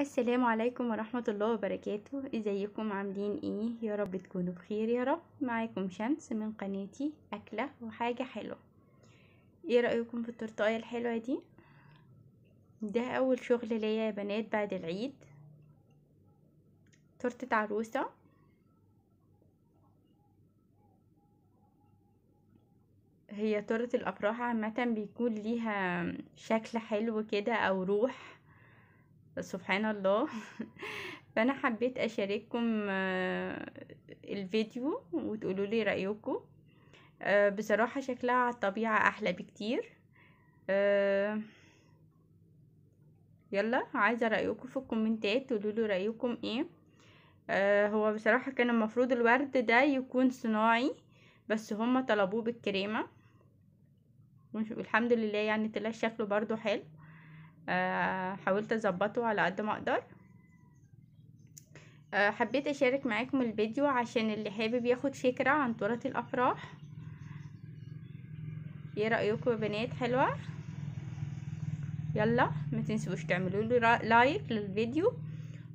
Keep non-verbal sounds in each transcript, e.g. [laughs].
السلام عليكم ورحمة الله وبركاته ازيكم عاملين ايه يا رب تكونوا بخير يا رب معاكم شمس من قناتي اكلة وحاجة حلوة ايه رأيكم في التورتاية الحلوة دي ده اول شغل ليا يا بنات بعد العيد تورتة عروسة هي تورتة الافراح عامة بيكون ليها شكل حلو كده او روح سبحان الله [laughs] فانا حبيت اشارككم آه، الفيديو وتقولوا لي رايكم آه، بصراحه شكلها على الطبيعه احلى بكتير آه، يلا عايزه رايكم في الكومنتات تقولوا لي رايكم ايه هو بصراحه كان المفروض الورد ده يكون صناعي بس هما طلبوه بالكريمه والحمد لله يعني طلع شكله برضو حلو آه، حاولت اظبطه على قد ما اقدر آه، حبيت اشارك معاكم الفيديو عشان اللي حابب ياخد فكرة عن تراث الافراح ايه رايكم يا بنات حلوة يلا ما تنسوش تعملوا لي لايك للفيديو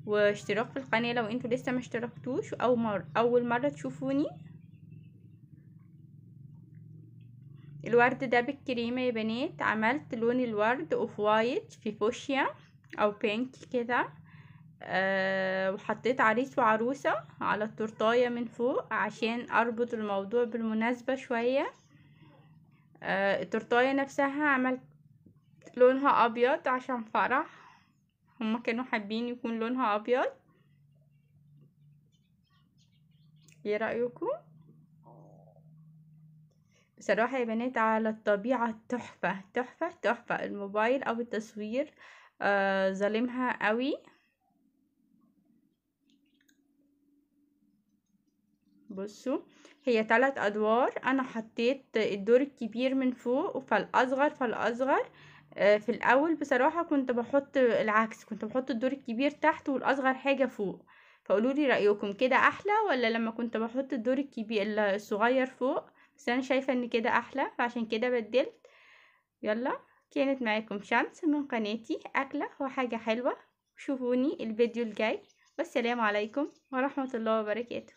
واشتراك في القناة لو انتوا لسه ما اشتركتوش او مر اول مرة تشوفوني الورد ده بالكريمة يا بنات عملت لون الورد اوف وايت في فوشيا او بينك كده أه وحطيت عريس وعروسة على التورتاية من فوق عشان اربط الموضوع بالمناسبة شوية أه التورتاية نفسها عملت لونها ابيض عشان فرح هما كانوا حابين يكون لونها ابيض ايه رأيكم؟ بصراحة يا بنات على الطبيعة تحفة تحفة تحفة الموبايل أو التصوير آه ظالمها قوي بصوا هي تلات أدوار أنا حطيت الدور الكبير من فوق فالأصغر فالأصغر آه، في الأول بصراحة كنت بحط العكس كنت بحط الدور الكبير تحت والأصغر حاجة فوق فقولولي رأيكم كده أحلى ولا لما كنت بحط الدور الكبير الصغير فوق بس انا شايفة ان كده احلى فعشان كده بدلت يلا كانت معاكم شمس من قناتي اكلة وحاجة حلوة شوفوني الفيديو الجاي والسلام عليكم ورحمة الله وبركاته